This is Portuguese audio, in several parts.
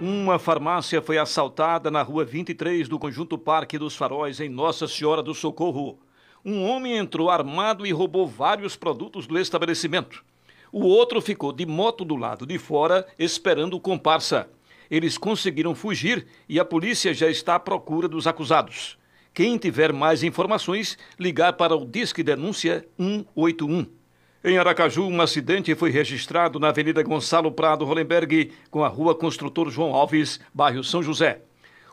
Uma farmácia foi assaltada na rua 23 do conjunto Parque dos Faróis, em Nossa Senhora do Socorro. Um homem entrou armado e roubou vários produtos do estabelecimento. O outro ficou de moto do lado de fora, esperando o comparsa. Eles conseguiram fugir e a polícia já está à procura dos acusados. Quem tiver mais informações, ligar para o Disque Denúncia 181. Em Aracaju, um acidente foi registrado na Avenida Gonçalo Prado Hollenberg com a Rua Construtor João Alves, bairro São José.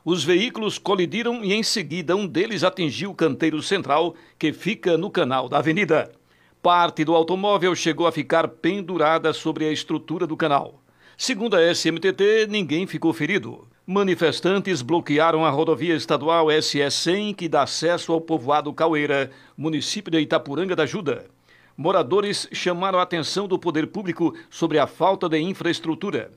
Os veículos colidiram e, em seguida, um deles atingiu o canteiro central, que fica no canal da avenida. Parte do automóvel chegou a ficar pendurada sobre a estrutura do canal. Segundo a SMTT, ninguém ficou ferido. Manifestantes bloquearam a rodovia estadual SE100 que dá acesso ao povoado Caueira, município de Itapuranga da Ajuda moradores chamaram a atenção do poder público sobre a falta de infraestrutura.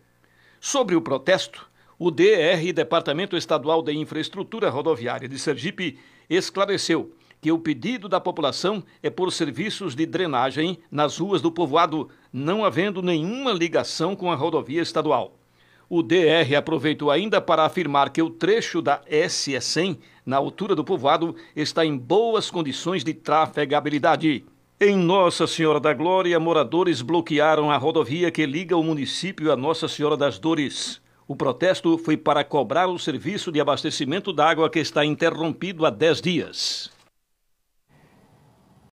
Sobre o protesto, o DR, Departamento Estadual de Infraestrutura Rodoviária de Sergipe, esclareceu que o pedido da população é por serviços de drenagem nas ruas do povoado, não havendo nenhuma ligação com a rodovia estadual. O DR aproveitou ainda para afirmar que o trecho da SE100, na altura do povoado, está em boas condições de trafegabilidade. Em Nossa Senhora da Glória, moradores bloquearam a rodovia que liga o município a Nossa Senhora das Dores. O protesto foi para cobrar o serviço de abastecimento d'água que está interrompido há 10 dias.